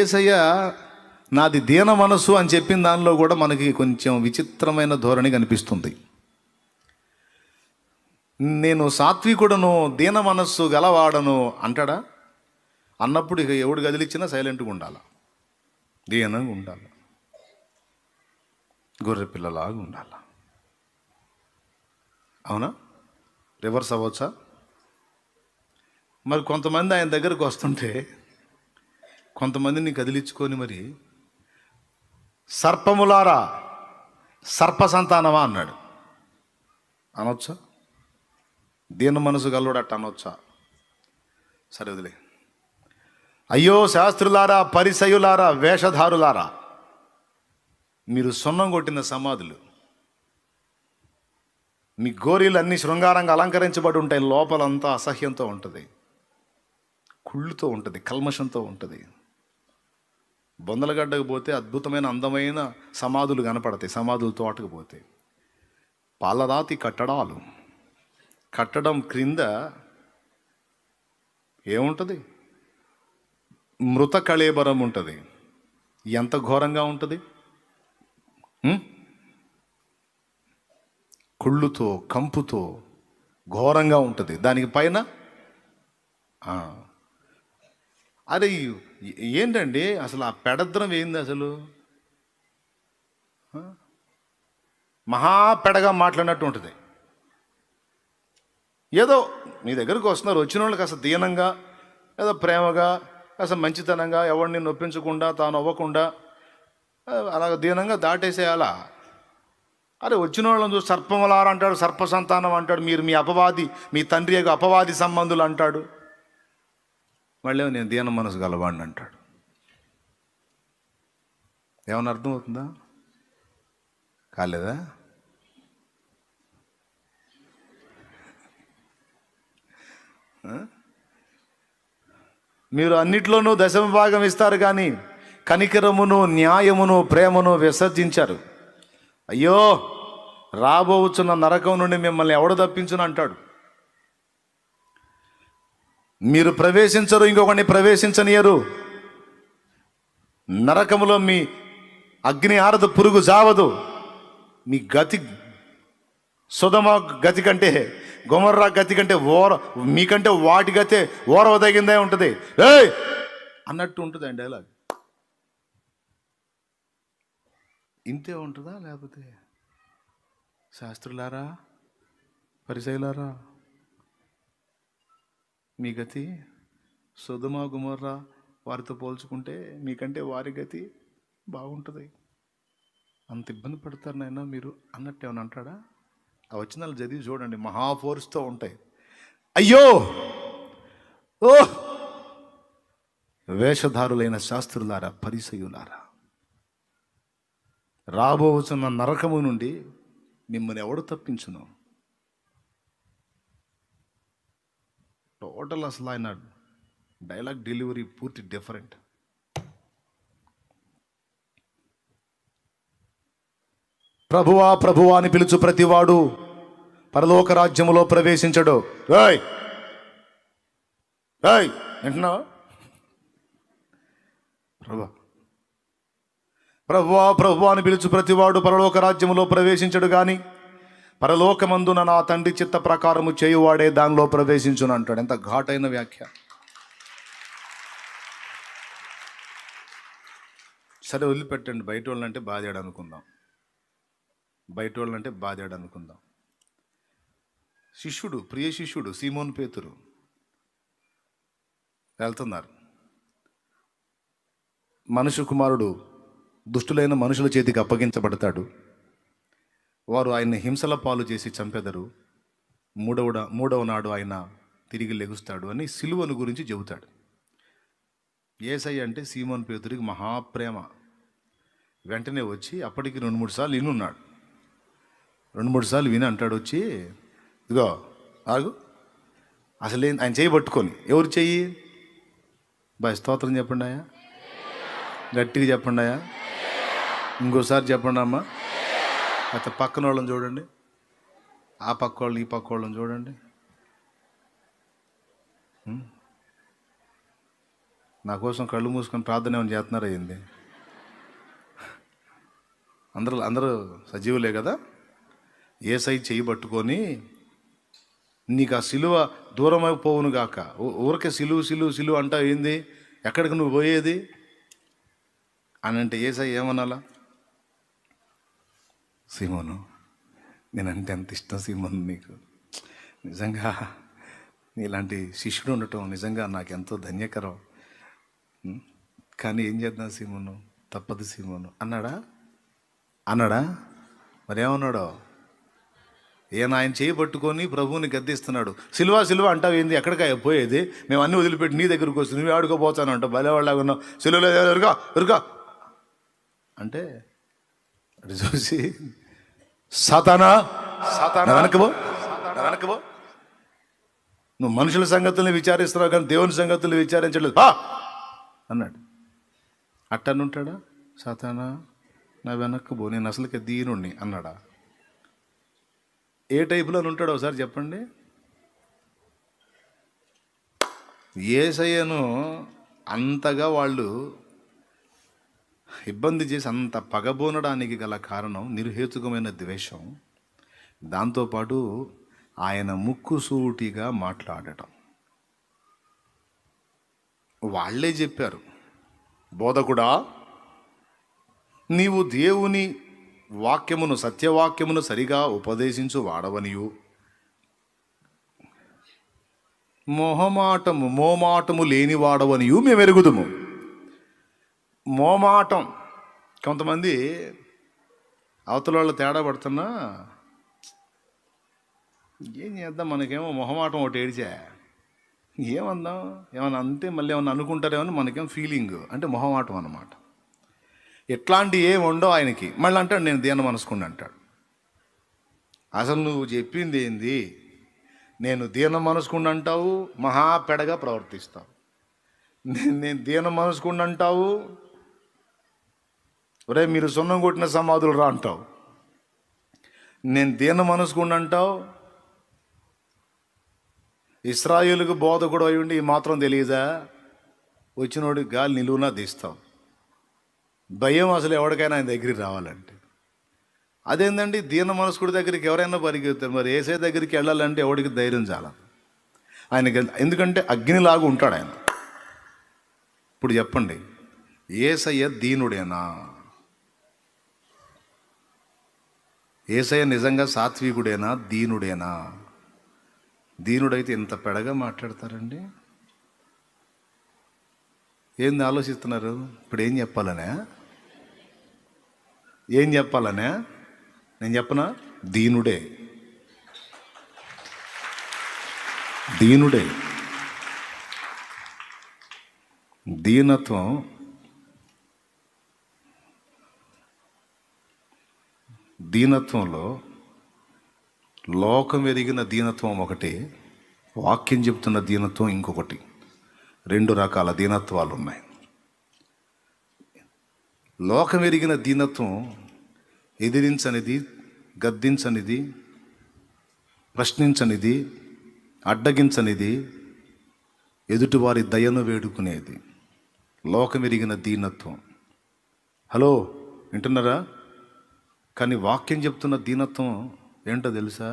ఏసయ్య నాది దీన మనసు అని చెప్పిన దానిలో కూడా మనకి కొంచెం విచిత్రమైన ధోరణి కనిపిస్తుంది నేను సాత్వికుడను దీన మనస్సు గలవాడను అంటాడా అన్నప్పుడు ఇక ఎవడు గదిలిచ్చినా సైలెంట్గా ఉండాలా దీనంగా గొర్రె పిల్లలాగా ఉండాల అవునా రివర్స్ అవ్వచ్చా మరి కొంతమంది ఆయన దగ్గరకు వస్తుంటే కొంతమందిని కదిలించుకొని మరి సర్పములారా సర్ప సంతానమా అన్నాడు అనొచ్చా దీన మనసు గల్లుడట్ట అనొచ్చా సరే వదిలే అయ్యో శాస్త్రులారా పరిసయులారా వేషధారులారా మీరు సున్నం కొట్టిన సమాధులు మీ గోరీలు అన్ని శృంగారంగా అలంకరించబడి ఉంటాయి లోపలంతా అసహ్యంతో ఉంటుంది కుళ్ళుతో ఉంటుంది కల్మషంతో ఉంటుంది బొందలగడ్డకు పోతే అద్భుతమైన అందమైన సమాధులు కనపడతాయి సమాధుల తోటకు పోతే పాలరాతి కట్టడాలు కట్టడం క్రింద ఏముంటుంది మృత కళేబరం ఉంటుంది ఎంత ఘోరంగా ఉంటుంది కుళ్ళుతో కంపుతో ఘోరంగా ఉంటుంది దానికి పైన అరే ఏంటండి అసలు ఆ పెడద్రం ఏంది అసలు మహా పెడగా మాట్లాడినట్టు ఉంటుంది ఏదో మీ దగ్గరకు వస్తున్నారు వచ్చిన వాళ్ళు కాస్త దీనంగా ఏదో ప్రేమగా కాస్త మంచితనంగా ఎవరిని నొప్పించకుండా తాను అవ్వకుండా అలాగ దీనంగా దాటేసేయాలా అరే వచ్చిన వాళ్ళని చూసి సర్పములారంటాడు అంటాడు సర్ప సంతానం అంటాడు మీరు మీ అపవాది మీ తండ్రి యొక్క అపవాది సంబంధులు అంటాడు మళ్ళీ నేను దీన మనసు గలవాడిని అంటాడు ఏమన్నా అర్థమవుతుందా కాలేదా మీరు అన్నిట్లోనూ దశమ భాగం ఇస్తారు కానీ కనికరమును న్యాయమును ప్రేమను విసర్జించారు అయ్యో రాబోచున్న నరకం నుండి మిమ్మల్ని ఎవడు తప్పించును అంటాడు మీరు ప్రవేశించరు ఇంకొకరిని ప్రవేశించనియరు నరకములో మీ అగ్ని ఆరదు పురుగు జావదు మీ గతి సుధమ గతి కంటే గుమర్రా గతి కంటే ఓర మీకంటే వాటి గతే ఓరవదగిందే ఉంటుంది ఏయ్ అన్నట్టు ఉంటుంది అండి డైలాగ్ ఇంతే ఉంటుందా లేకపోతే శాస్త్రులారా పరిచయలారా మీ గతి సుధమ గుమర్రా వారితో పోల్చుకుంటే మీకంటే వారి గతి బాగుంటుంది అంత ఇబ్బంది పడతారు నాయన మీరు అన్నట్టు ఏమైనా అంటాడా ఆ వచ్చినాలు చదివి చూడండి మహాఫోర్స్తో ఉంటాయి అయ్యో ఓ వేషధారులైన శాస్త్రులారా పరిసయులారా రాబోతున్న నరకము నుండి మిమ్మల్ని ఎవడు తప్పించును టోటల్ అసలు ఆయన డైలాగ్ డెలివరీ పూర్తి డిఫరెంట్ ప్రభువా ప్రభువా అని పిలుచు ప్రతివాడు పరలోక రాజ్యములో ప్రవేశించడు రాయ్ రాయ్ వింటున్నావా ప్రభా ప్రభువా ప్రభువా అని పిలుచు ప్రతివాడు పరలోక రాజ్యములో ప్రవేశించడు కానీ పరలోకమందున నా తండ్రి చిత్త ప్రకారము చేయువాడే దానిలో ప్రవేశించును అంటాడు ఎంత ఘాటైన వ్యాఖ్య సరే వదిలిపెట్టండి బయట వాళ్ళంటే బాధేడు అనుకుందాం బయట వాళ్ళంటే బాధాడు అనుకుందాం శిష్యుడు ప్రియ శిష్యుడు సీమోన్ పేతురు వెళ్తున్నారు మనుషు కుమారుడు దుష్టులైన మనుషుల చేతికి అప్పగించబడతాడు వారు ఆయన్ని హింసల పాలు చేసి చంపెదరు మూడవ మూడవ నాడు ఆయన తిరిగి లెగుస్తాడు అని సిలువను గురించి చెబుతాడు ఏసై అంటే సీమోన్ పేతురికి మహాప్రేమ వెంటనే వచ్చి అప్పటికి రెండు మూడు సార్లు వినున్నాడు రెండు మూడు సార్లు విని అంటాడు వచ్చి ఇదిగో ఆగు అసలే ఆయన చేయి పట్టుకొని ఎవరు చెయ్యి బాయ్ స్తోత్రం చెప్పండి ఆయా గట్టిగా చెప్పండి ఆయా ఇంకోసారి చెప్పండి అమ్మా అయితే పక్కన వాళ్ళని చూడండి ఆ పక్క వాళ్ళు ఈ పక్క వాళ్ళని చూడండి నా కోసం కళ్ళు మూసుకొని ప్రార్థన ఏమైనా చేస్తున్నారు అయింది అందరూ అందరూ సజీవులే కదా ఏ సై చేయి పట్టుకొని నీకు ఆ సిలువ దూరం అయిపోవును గాక ఊరికే సిలువు సిలువు సిలువు అంటావు ఏంది ఎక్కడికి నువ్వు పోయేది అని అంటే ఏ సై ఏమనాలా సీమోను నేనంటే ఎంత ఇష్టం సీమోను నీకు నిజంగా ఇలాంటి శిష్యుడు ఉండటం నిజంగా నాకు ఎంతో ధన్యకరం కానీ ఏం చేద్దాం సీమోను తప్పదు సీమోను అన్నాడా అన్నాడా మరేమన్నాడో ఈయన ఆయన చేయబట్టుకొని ప్రభువుని గద్దిస్తున్నాడు సిల్వా సిల్వ అంటావు ఏంది ఎక్కడికి పోయేది మేము అన్నీ వదిలిపెట్టి నీ దగ్గరకు వస్తుంది నువ్వు ఆడుకోపోతాను అంటావు భలేవాళ్ళగా ఉన్నావు సిలువలో ఎరుగా ఎరుగా అంటే అటు చూసి సాతానా సాతానా వెనకబో వెనకబో నువ్వు మనుషుల సంగతుల్ని విచారిస్తున్నావు కానీ దేవుని సంగతులు విచారించలేదు బా అన్నాడు అట్టనుంటాడా సాతానా నా వెనక్కుబో నేను అసలుకే దీనుణ్ణి అన్నాడా ఏ టైపులో ఉంటాడో ఒకసారి చెప్పండి ఏసయ్యను అంతగా వాళ్ళు ఇబ్బంది చేసి అంత పగబోనడానికి గల కారణం నిర్హేతుకమైన ద్వేషం దాంతోపాటు ఆయన ముక్కుసూటిగా మాట్లాడటం వాళ్లే చెప్పారు బోధకుడా నీవు దేవుని వాక్యమును సత్యవాక్యమును సరిగా ఉపదేశించు వాడవనియు మొహమాటము మోమాటము వాడవనియు మేము ఎరుగుదము మోమాటం కొంతమంది అవతల వాళ్ళు తేడా పడుతున్నా ఏం చేద్దాం మనకేమో మొహమాటం ఒకటి ఏడిచా ఏమందాం ఏమన్నా అంతే మళ్ళీ ఏమన్నా అనుకుంటారేమో మనకేం ఫీలింగ్ అంటే మొహమాటం అన్నమాట ఎట్లాంటి ఏం ఉండవు ఆయనకి మళ్ళీ అంటాడు నేను దీన మనసుకుండా అంటాడు అసలు నువ్వు చెప్పింది ఏంది నేను దీన మనసుకుండా అంటావు మహాపెడగా ప్రవర్తిస్తావు నేను దీన మనసుకుండా అంటావు ఒరే మీరు సున్నం కొట్టిన సమాధులు రా అంటావు నేను దీన మనసుకుండి అంటావు ఇస్రాయిల్కు బోధ కూడా అయ్యుండి ఈ మాత్రం తెలియదా వచ్చినోడు గాలి నిలువునా తీస్తాం భయం అసలు ఎవరికైనా ఆయన దగ్గరికి రావాలంటే అదేంటండి దీన మనసుకుడి దగ్గరికి ఎవరైనా పరిగెత్తారు మరి ఏసే దగ్గరికి వెళ్ళాలంటే ఎవడికి ధైర్యం చాలా ఆయన ఎందుకంటే అగ్నిలాగా ఉంటాడు ఆయన ఇప్పుడు చెప్పండి ఏసయ్య దీనుడేనా ఏసయ్య నిజంగా సాత్వికుడేనా దీనుడేనా దీనుడైతే ఇంత పెడగా మాట్లాడతారండి ఏంది ఆలోచిస్తున్నారు ఇప్పుడు ఏం చెప్పాలనే ఏం చెప్పాలనే నేను చెప్పనా దీనుడే దీనుడే దీనత్వం దీనత్వంలో లోకం ఎదిగిన దీనత్వం ఒకటి వాక్యం చెప్తున్న దీనత్వం ఇంకొకటి రెండు రకాల దీనత్వాలు ఉన్నాయి లోకం ఎరిగిన దీనత్వం ఎదిరించనిది గద్దించనిది ప్రశ్నించనిది అడ్డగించనిది ఎదుటివారి దయను వేడుకునేది లోకం ఎరిగిన దీనత్వం హలో వింటున్నారా కానీ వాక్యం చెప్తున్న దీనత్వం ఏంటో తెలుసా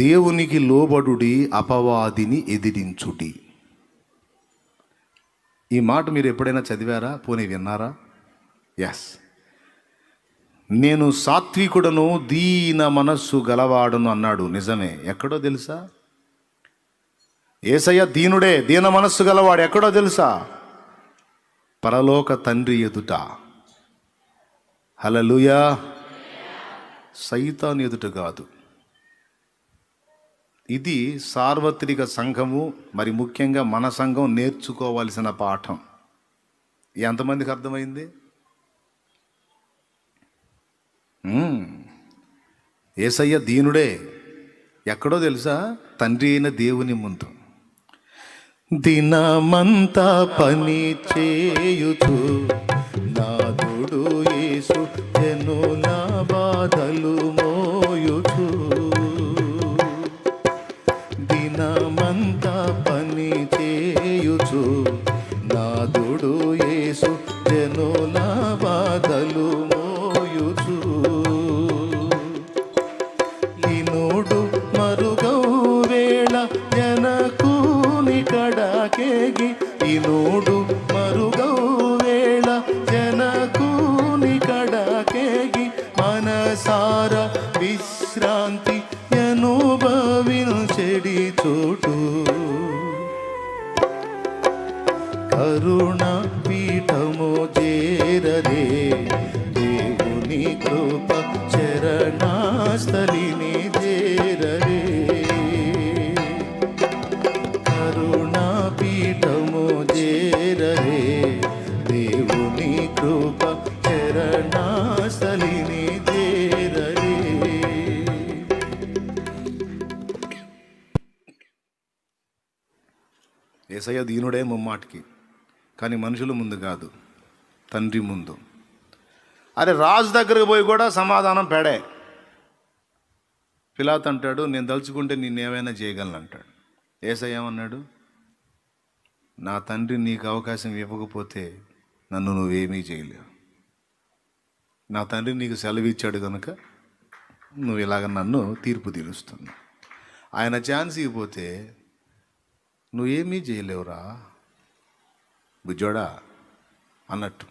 దేవునికి లోబడుడి అపవాదిని ఎదిరించుడి ఈ మాట మీరు ఎప్పుడైనా చదివారా పోనీ విన్నారా ఎస్ నేను సాత్వికుడను దీన మనస్సు గలవాడను అన్నాడు నిజమే ఎక్కడో తెలుసా ఏసయ్య దీనుడే దీన మనస్సు గలవాడు ఎక్కడో తెలుసా పరలోక తండ్రి ఎదుట హలలుయా సైతాన్ ఎదుట కాదు ఇది సార్వత్రిక సంఘము మరి ముఖ్యంగా మన సంఘం నేర్చుకోవాల్సిన పాఠం ఎంతమందికి అర్థమైంది ఏసయ్య దీనుడే ఎక్కడో తెలుసా తండ్రి అయిన దేవుని ముందు దినమంతా పని చేయుతూ కానీ మనుషుల ముందు కాదు తండ్రి ముందు అరే రాజు దగ్గరకు పోయి కూడా సమాధానం పెడే పిలాత్ అంటాడు నేను తలుచుకుంటే ఏమైనా చేయగలను అంటాడు ఏసయ్యేమన్నాడు నా తండ్రి నీకు అవకాశం ఇవ్వకపోతే నన్ను నువ్వేమీ చేయలేవు నా తండ్రి నీకు సెలవు ఇచ్చాడు కనుక నువ్వు ఇలాగ నన్ను తీర్పు తీరుస్తున్నావు ఆయన ఛాన్స్ ఇవ్వకపోతే నువ్వేమీ చేయలేవురా బుజ్జోడా అన్నట్టు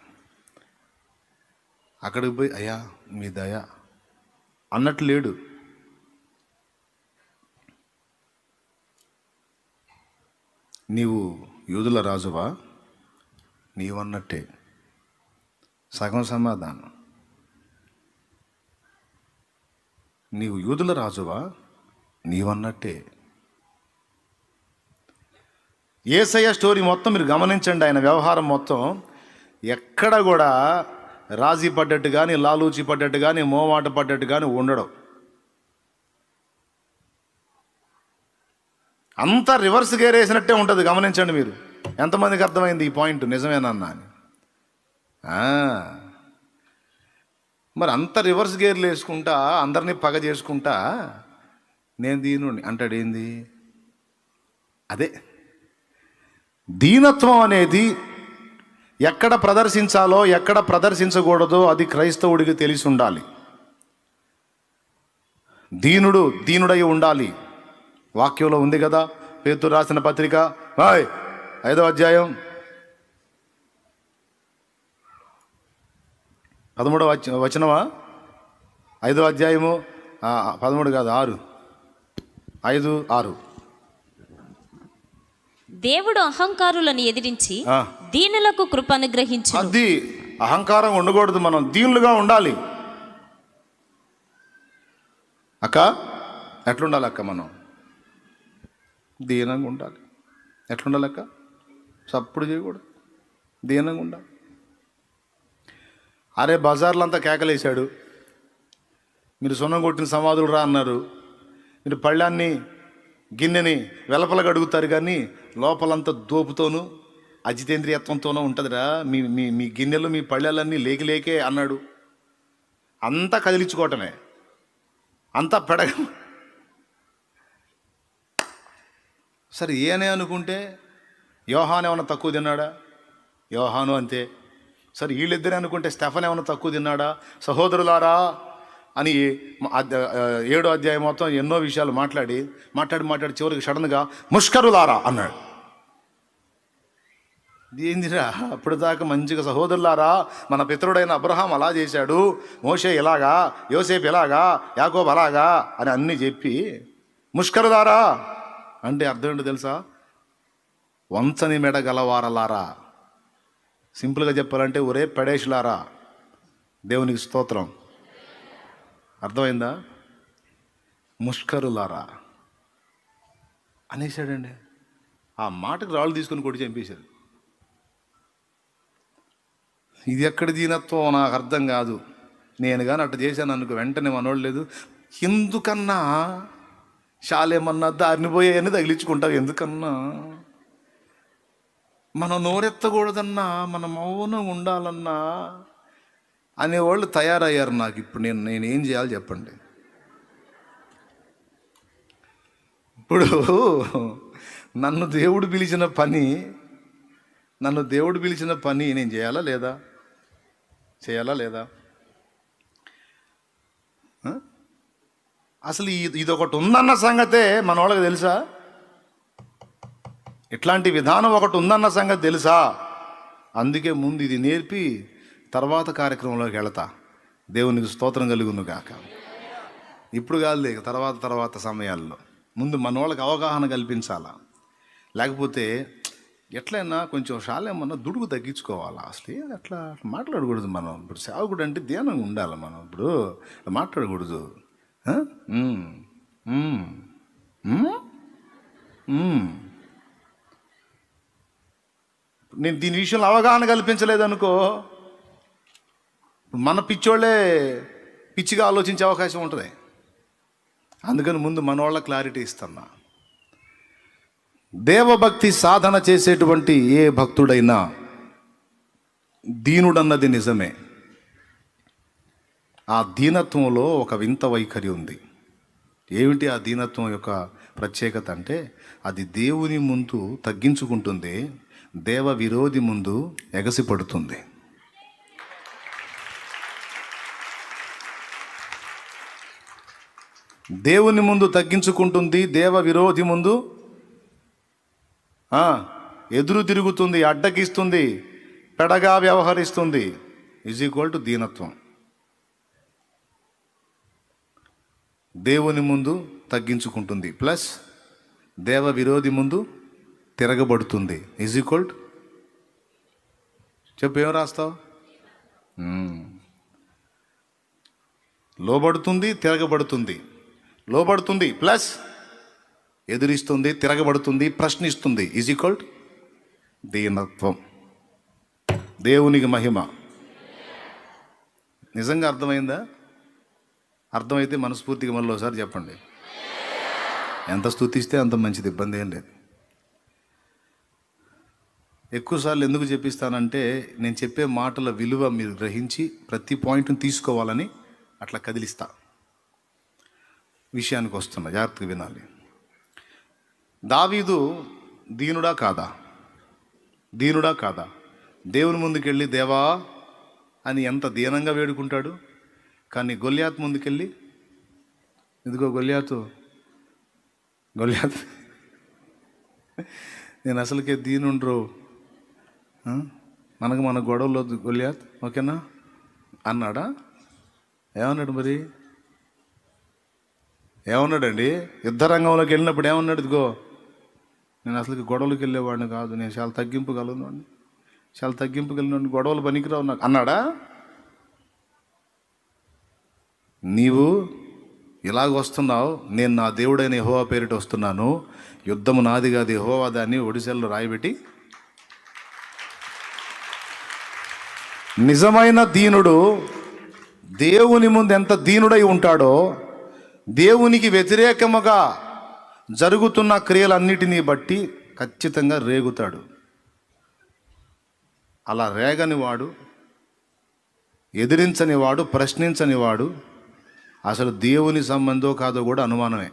అక్కడికి పోయి అయ్యా మీ దయా అన్నట్టు లేడు నీవు యూదుల రాజువా నీవన్నట్టే సగం సమాధానం నీవు యూదుల రాజువా నీవన్నట్టే ఏసయ్య స్టోరీ మొత్తం మీరు గమనించండి ఆయన వ్యవహారం మొత్తం ఎక్కడ కూడా రాజీ పడ్డట్టు కానీ లాలూచి పడ్డట్టు కానీ మోమాట పడ్డట్టు కానీ ఉండడం అంత రివర్స్ గేర్ వేసినట్టే ఉంటుంది గమనించండి మీరు ఎంతమందికి అర్థమైంది ఈ పాయింట్ నిజమేనన్నా అని మరి అంత రివర్స్ గేర్లు వేసుకుంటా అందరినీ పగ చేసుకుంటా నేను దీని అంటాడు ఏంది అదే దీనత్వం అనేది ఎక్కడ ప్రదర్శించాలో ఎక్కడ ప్రదర్శించకూడదో అది క్రైస్తవుడికి తెలిసి ఉండాలి దీనుడు దీనుడై ఉండాలి వాక్యంలో ఉంది కదా పేతు రాసిన పత్రిక హాయ్ ఐదో అధ్యాయం పదమూడవ వచనమా ఐదో అధ్యాయము పదమూడు కాదు ఆరు ఐదు ఆరు దేవుడు అహంకారులను ఎదిరించి దీనులకు కృప అనుగ్రహించు అది అహంకారం ఉండకూడదు మనం దీనులుగా ఉండాలి అక్క ఎట్లుండాలి అక్క మనం దీనంగా ఉండాలి ఎట్లుండాలి అక్క సప్పుడు చేయకూడదు దీనంగా ఉండాలి అరే బజార్లో అంతా కేకలేశాడు మీరు సొన్నం కొట్టిన సమాధులు రా అన్నారు మీరు పళ్ళాన్ని గిన్నెని వెలపల గడుగుతారు కానీ లోపలంతా దోపుతోనూ అజితేంద్రియత్వంతోనూ ఉంటుందిరా మీ మీ మీ గిన్నెలు మీ పళ్ళెలన్నీ లేకి లేకే అన్నాడు అంతా కదిలించుకోవటమే అంతా పెడగ సరే ఏనే అనుకుంటే యోహాన్ ఏమైనా తక్కువ తిన్నాడా యోహాను అంతే సరే వీళ్ళిద్దరే అనుకుంటే స్టెఫన్ ఏమైనా తక్కువ తిన్నాడా సహోదరులారా అని ఏడో అధ్యాయం మొత్తం ఎన్నో విషయాలు మాట్లాడి మాట్లాడి మాట్లాడి చివరికి సడన్గా ముష్కరులారా అన్నాడు ఏందిరా అప్పటిదాకా మంచిగా సహోదరులారా మన పితరుడైన అబ్రహాం అలా చేశాడు మోషే ఇలాగా యోసేపు ఇలాగా యాకోబ్ అలాగా అని అన్నీ చెప్పి ముష్కరులారా అంటే అర్థం ఏంటో తెలుసా వంచని మెడగలవారలారా గలవారలారా సింపుల్గా చెప్పాలంటే ఒరే పడేషులారా దేవునికి స్తోత్రం అర్థమైందా ముష్కరులారా అనేసాడండి ఆ మాటకు రాళ్ళు తీసుకుని కొట్టి చంపేశారు ఇది ఎక్కడ దీనత్వం నాకు అర్థం కాదు నేను కానీ అట్ట చేశాను అనుకో వెంటనే మనోళ్ళు లేదు ఎందుకన్నా పోయే దారినిపోయాయని తగిలించుకుంటావు ఎందుకన్నా మనం నోరెత్తకూడదన్నా మనం మౌనం ఉండాలన్నా అనేవాళ్ళు తయారయ్యారు నాకు ఇప్పుడు నేను నేను ఏం చేయాలి చెప్పండి ఇప్పుడు నన్ను దేవుడు పిలిచిన పని నన్ను దేవుడు పిలిచిన పని నేను చేయాలా లేదా చేయాలా లేదా అసలు ఇది ఇదొకటి ఉందన్న సంగతే మన వాళ్ళకి తెలుసా ఇట్లాంటి విధానం ఒకటి ఉందన్న సంగతి తెలుసా అందుకే ముందు ఇది నేర్పి తర్వాత కార్యక్రమంలోకి వెళతా దేవునికి స్తోత్రం కలుగునుగాక ఇప్పుడు కాదు తర్వాత తర్వాత సమయాల్లో ముందు మన వాళ్ళకి అవగాహన కల్పించాలా లేకపోతే ఎట్లయినా కొంచెం శాలేమన్నా దుడుగు తగ్గించుకోవాలా అసలు అట్లా మాట్లాడకూడదు మనం ఇప్పుడు సేవకుడు అంటే ధ్యానంగా ఉండాలి మనం ఇప్పుడు మాట్లాడకూడదు నేను దీని విషయంలో అవగాహన కల్పించలేదనుకో మన పిచ్చోళ్ళే పిచ్చిగా ఆలోచించే అవకాశం ఉంటుంది అందుకని ముందు వాళ్ళ క్లారిటీ ఇస్తున్నా దేవభక్తి సాధన చేసేటువంటి ఏ భక్తుడైనా దీనుడన్నది నిజమే ఆ దీనత్వంలో ఒక వింత వైఖరి ఉంది ఏమిటి ఆ దీనత్వం యొక్క ప్రత్యేకత అంటే అది దేవుని ముందు తగ్గించుకుంటుంది దేవ విరోధి ముందు ఎగసిపడుతుంది దేవుని ముందు తగ్గించుకుంటుంది దేవ విరోధి ముందు ఎదురు తిరుగుతుంది అడ్డకిస్తుంది పెడగా వ్యవహరిస్తుంది ఈజ్ ఈక్వల్ టు దీనత్వం దేవుని ముందు తగ్గించుకుంటుంది ప్లస్ దేవ విరోధి ముందు తిరగబడుతుంది ఈజ్ ఈక్వల్ టు చెప్పు ఏం రాస్తావు hmm. లోబడుతుంది తిరగబడుతుంది లోబడుతుంది ప్లస్ ఎదురిస్తుంది తిరగబడుతుంది ప్రశ్నిస్తుంది ఈజ్ ఈక్వల్ దీనత్వం దేవునికి మహిమ నిజంగా అర్థమైందా అర్థమైతే మనస్ఫూర్తిగా మళ్ళీ ఒకసారి చెప్పండి ఎంత స్థుతిస్తే అంత మంచిది ఇబ్బంది ఏం లేదు ఎక్కువసార్లు ఎందుకు చెప్పిస్తానంటే నేను చెప్పే మాటల విలువ మీరు గ్రహించి ప్రతి పాయింట్ని తీసుకోవాలని అట్లా కదిలిస్తాను విషయానికి వస్తున్నా జాగ్రత్తగా వినాలి దావీదు దీనుడా కాదా దీనుడా కాదా దేవుని ముందుకెళ్ళి దేవా అని ఎంత దీనంగా వేడుకుంటాడు కానీ గొల్యాత్ ముందుకెళ్ళి ఇదిగో గొల్యాతు గొల్యాత్ నేను అసలుకే దీనుండ్రు మనకు మన గొడవలో గొల్యాత్ ఓకేనా అన్నాడా ఏమన్నాడు మరి ఏమన్నాడండి యుద్ధ రంగంలోకి వెళ్ళినప్పుడు ఏమన్నాడు ఇదిగో నేను అసలు గొడవలకు వెళ్ళేవాడిని కాదు నేను చాలా తగ్గింపు కలిగినవాడిని చాలా తగ్గింపు కలిగినవాడిని గొడవలు పనికిరావు నాకు అన్నాడా నీవు ఇలాగ వస్తున్నావు నేను నా దేవుడైన హోవా పేరిట వస్తున్నాను యుద్ధము నాది కాదు హోవా దాన్ని ఒడిశాలో రాయబెట్టి నిజమైన దీనుడు దేవుని ముందు ఎంత దీనుడై ఉంటాడో దేవునికి వ్యతిరేకముగా జరుగుతున్న క్రియలన్నిటినీ బట్టి ఖచ్చితంగా రేగుతాడు అలా రేగని వాడు ఎదిరించని వాడు ప్రశ్నించని వాడు అసలు దేవుని సంబంధం కాదో కూడా అనుమానమే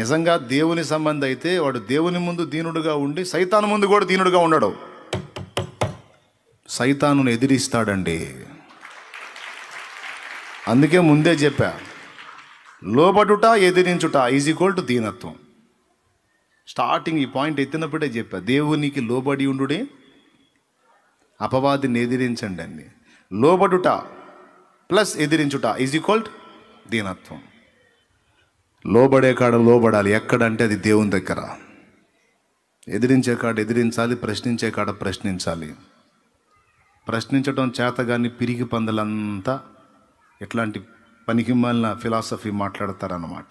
నిజంగా దేవుని సంబంధం అయితే వాడు దేవుని ముందు దీనుడుగా ఉండి సైతాను ముందు కూడా దీనుడుగా ఉండడు సైతాను ఎదిరిస్తాడండి అందుకే ముందే చెప్పా లోబడుట ఎదిరించుట ఈజ్ ఈక్వల్ టు దీనత్వం స్టార్టింగ్ ఈ పాయింట్ ఎత్తినప్పుడే చెప్పా దేవునికి లోబడి ఉండుడే అపవాదిని ఎదిరించండి అండి లోబడుట ప్లస్ ఎదిరించుట ఈజ్ ఈక్వల్ దీనత్వం లోబడే కాడ లోబడాలి ఎక్కడంటే అది దేవుని దగ్గర ఎదిరించే కాడ ఎదిరించాలి ప్రశ్నించే కాడ ప్రశ్నించాలి ప్రశ్నించడం చేత కానీ పిరిగి పందలంతా ఎట్లాంటి పనికిమాలిన ఫిలాసఫీ మాట్లాడతారన్నమాట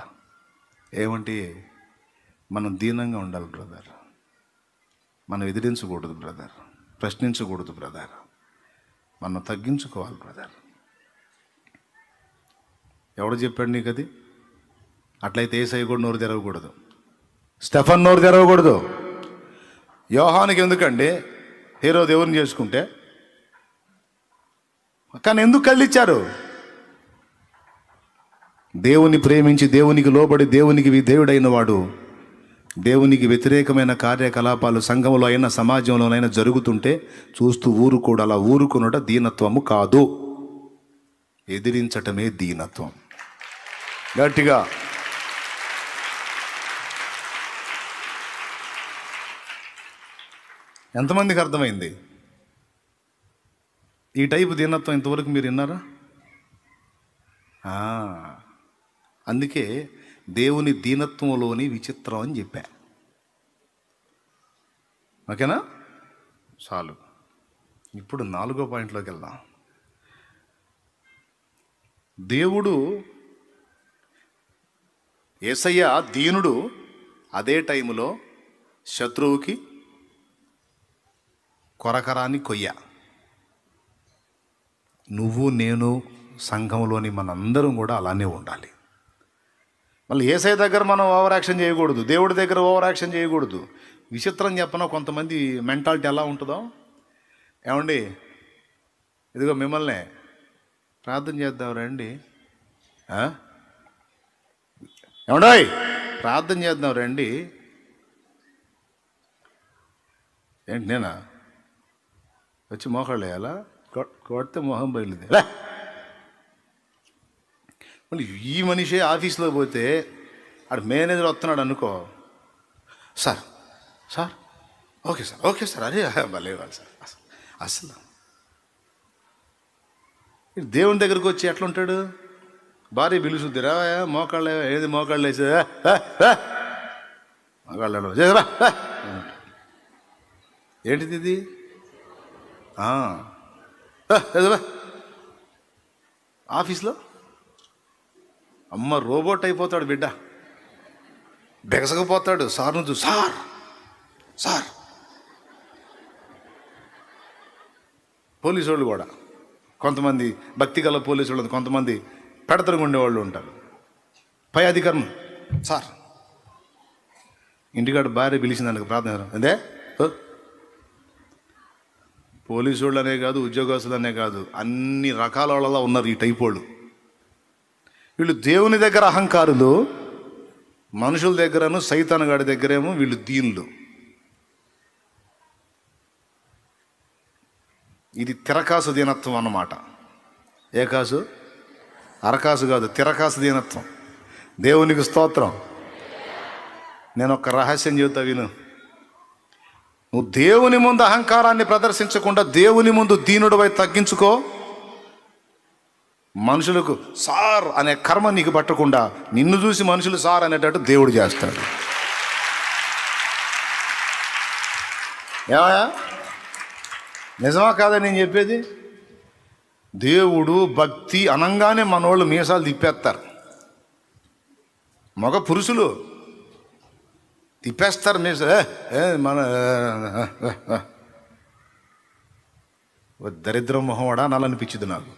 ఏమంటే మనం దీనంగా ఉండాలి బ్రదర్ మనం ఎదిరించకూడదు బ్రదర్ ప్రశ్నించకూడదు బ్రదర్ మనం తగ్గించుకోవాలి బ్రదర్ ఎవడు చెప్పాడు నీకు అది అట్లయితే ఏసై కూడా నోరు తెరవకూడదు స్టెఫన్ నోరు తెరవకూడదు యోహానికి ఎందుకండి హీరో దేవుని చేసుకుంటే కానీ ఎందుకు కళ్ళిచ్చారు దేవుని ప్రేమించి దేవునికి లోబడి దేవునికి విధేయుడైన వాడు దేవునికి వ్యతిరేకమైన కార్యకలాపాలు సంఘంలో అయినా సమాజంలోనైనా జరుగుతుంటే చూస్తూ ఊరుకోడు అలా ఊరుకునట దీనత్వము కాదు ఎదిరించటమే దీనత్వం గట్టిగా ఎంతమందికి అర్థమైంది ఈ టైపు దీనత్వం ఇంతవరకు మీరు విన్నారా అందుకే దేవుని దీనత్వంలోని విచిత్రం అని చెప్పా ఓకేనా చాలు ఇప్పుడు నాలుగో పాయింట్లోకి వెళ్దాం దేవుడు ఏసయ్య దీనుడు అదే టైంలో శత్రువుకి కొరకరాని కొయ్య నువ్వు నేను సంఘంలోని మనందరం కూడా అలానే ఉండాలి మళ్ళీ ఏసై దగ్గర మనం ఓవర్ యాక్షన్ చేయకూడదు దేవుడి దగ్గర ఓవర్ యాక్షన్ చేయకూడదు విచిత్రం చెప్పనో కొంతమంది మెంటాలిటీ ఎలా ఉంటుందో ఏమండి ఇదిగో మిమ్మల్ని ప్రార్థన చేద్దాం రండి ఏమండో ప్రార్థన చేద్దాం రండి ఏంటి నేనా వచ్చి మోకాళ్ళు వేయాలా కొడితే మొహం బయలుదేలా మళ్ళీ ఈ మనిషే ఆఫీస్లో పోతే ఆడు మేనేజర్ వస్తున్నాడు అనుకో sir sir okay sir okay sir అరే భలే వాళ్ళు సార్ అసలు దేవుని దగ్గరకు వచ్చి ఎట్లా ఉంటాడు భార్య పిలుచుద్దిరా మోకాళ్ళు ఏది మోకాళ్ళు వేసేదా మోకాళ్ళు చేసరా ఏంటిది ఇది ఆఫీస్లో అమ్మ రోబోట్ అయిపోతాడు బిడ్డ బెగసకపోతాడు సార్ నువ్వు సార్ సార్ పోలీసు వాళ్ళు కూడా కొంతమంది భక్తి గల పోలీసు వాళ్ళు కొంతమంది పెడతలుగా ఉండేవాళ్ళు ఉంటారు పై అధికారం సార్ ఇంటికాడ భార్య పిలిచింది దానికి ప్రార్థన అదే పోలీసు అనే కాదు ఉద్యోగస్తులనే కాదు అన్ని రకాల వాళ్ళలా ఉన్నారు ఈ టైప్ వాళ్ళు వీళ్ళు దేవుని దగ్గర అహంకారులు మనుషుల దగ్గరను సైతానగాడి దగ్గరేమో వీళ్ళు దీనులు ఇది తిరకాసు దీనత్వం అన్నమాట ఏ కాసు అరకాసు కాదు తిరకాసు దీనత్వం దేవునికి స్తోత్రం నేను ఒక రహస్యం చెబుతా విను నువ్వు దేవుని ముందు అహంకారాన్ని ప్రదర్శించకుండా దేవుని ముందు దీనుడివై తగ్గించుకో మనుషులకు సార్ అనే కర్మ నీకు పట్టకుండా నిన్ను చూసి మనుషులు సార్ అనేటట్టు దేవుడు చేస్తాడు ఏమయా నిజమా కాదా నేను చెప్పేది దేవుడు భక్తి అనంగానే మనోళ్ళు మీసాలు తిప్పేస్తారు మగ పురుషులు తిప్పేస్తారు మీస మన దరిద్రం మొహం అడానాలనిపించింది నాకు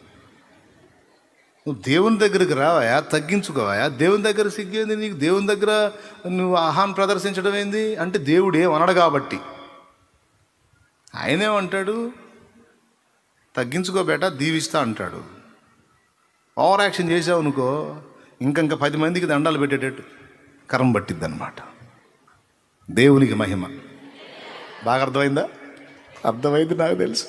నువ్వు దేవుని దగ్గరికి రావాయా తగ్గించుకోవాయా దేవుని దగ్గర సిగ్గేంది నీకు దేవుని దగ్గర నువ్వు ఆహాన్ ప్రదర్శించడం ఏంది అంటే దేవుడే ఏమనడు కాబట్టి ఆయనేమంటాడు తగ్గించుకోబేట దీవిస్తా అంటాడు ఓవర్ యాక్షన్ చేసావు అనుకో ఇంకంక పది మందికి దండాలు పెట్టేటట్టు కరం పట్టిద్దనమాట దేవునికి మహిమ బాగా అర్థమైందా అర్థమైంది నాకు తెలుసు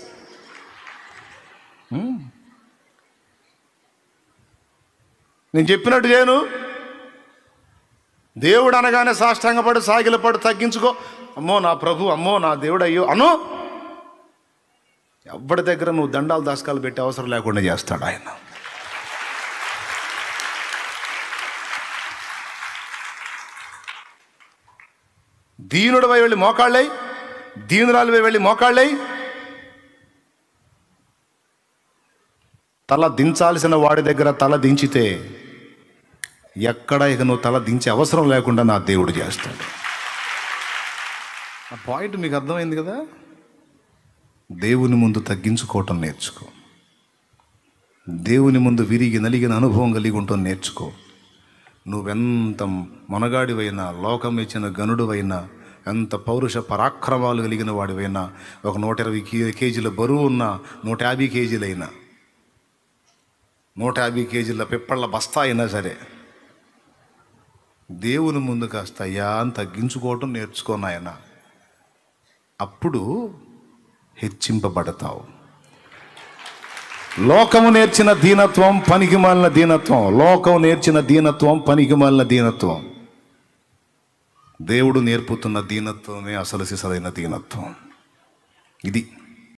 నేను చెప్పినట్టు చేయను దేవుడు అనగానే సాష్టాంగపడు సాగిలపడు తగ్గించుకో అమ్మో నా ప్రభు అమ్మో నా దేవుడు అయ్యో అను ఎవరి దగ్గర నువ్వు దండాలు దాసకాలు పెట్టే అవసరం లేకుండా చేస్తాడు ఆయన దీనుడిపై వెళ్ళి మోకాళ్ళై దీనురాలిపై వెళ్ళి మోకాళ్ళై తల దించాల్సిన వాడి దగ్గర తల దించితే ఎక్కడ ఇక నువ్వు తల దించే అవసరం లేకుండా నా దేవుడు చేస్తాడు ఆ పాయింట్ మీకు అర్థమైంది కదా దేవుని ముందు తగ్గించుకోవటం నేర్చుకో దేవుని ముందు విరిగి నలిగిన అనుభవం కలిగి ఉండటం నేర్చుకో నువ్వెంత మొనగాడివైనా లోకం ఇచ్చిన గనుడువైనా ఎంత పౌరుష పరాక్రమాలు కలిగిన వాడివైనా ఒక నూట ఇరవై కేజీల బరువు ఉన్న నూట యాభై కేజీలైనా నూట యాభై కేజీల పిప్పళ్ళ బస్తా అయినా సరే దేవుని ముందు కాస్త అయ్యా అని తగ్గించుకోవటం నేర్చుకోనాయన అప్పుడు హెచ్చింపబడతావు లోకము నేర్చిన దీనత్వం పనికిమాలిన దీనత్వం లోకం నేర్చిన దీనత్వం పనికిమాలిన దీనత్వం దేవుడు నేర్పుతున్న దీనత్వమే అసలు సిసలైన దీనత్వం ఇది